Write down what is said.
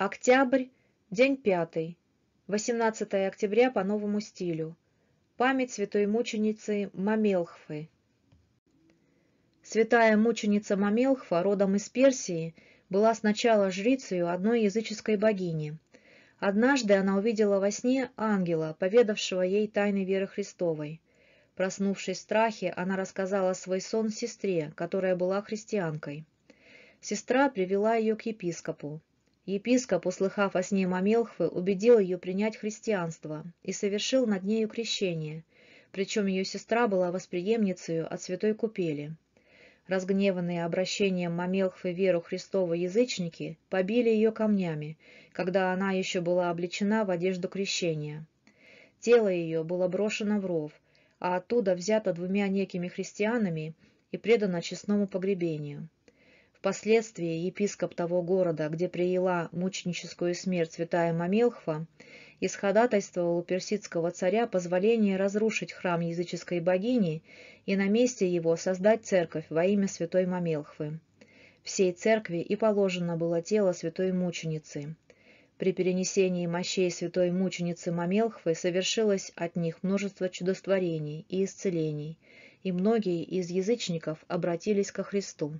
Октябрь, день пятый, 18 октября по новому стилю. Память святой мученицы Мамелхфы. Святая мученица Мамелхфа, родом из Персии, была сначала жрицей одной языческой богини. Однажды она увидела во сне ангела, поведавшего ей тайны веры Христовой. Проснувшись в страхе, она рассказала свой сон сестре, которая была христианкой. Сестра привела ее к епископу. Епископ, услыхав о сне Мамелхвы, убедил ее принять христианство и совершил над нею крещение, причем ее сестра была восприемницей от святой купели. Разгневанные обращением Мамелхвы веру Христова язычники побили ее камнями, когда она еще была облечена в одежду крещения. Тело ее было брошено в ров, а оттуда взято двумя некими христианами и предано честному погребению. Впоследствии епископ того города, где приела мученическую смерть святая Мамелхва, исходатайствовал у персидского царя позволение разрушить храм языческой богини и на месте его создать церковь во имя святой Мамелхвы. Всей церкви и положено было тело святой мученицы. При перенесении мощей святой мученицы Мамелхвы совершилось от них множество чудотворений и исцелений, и многие из язычников обратились ко Христу.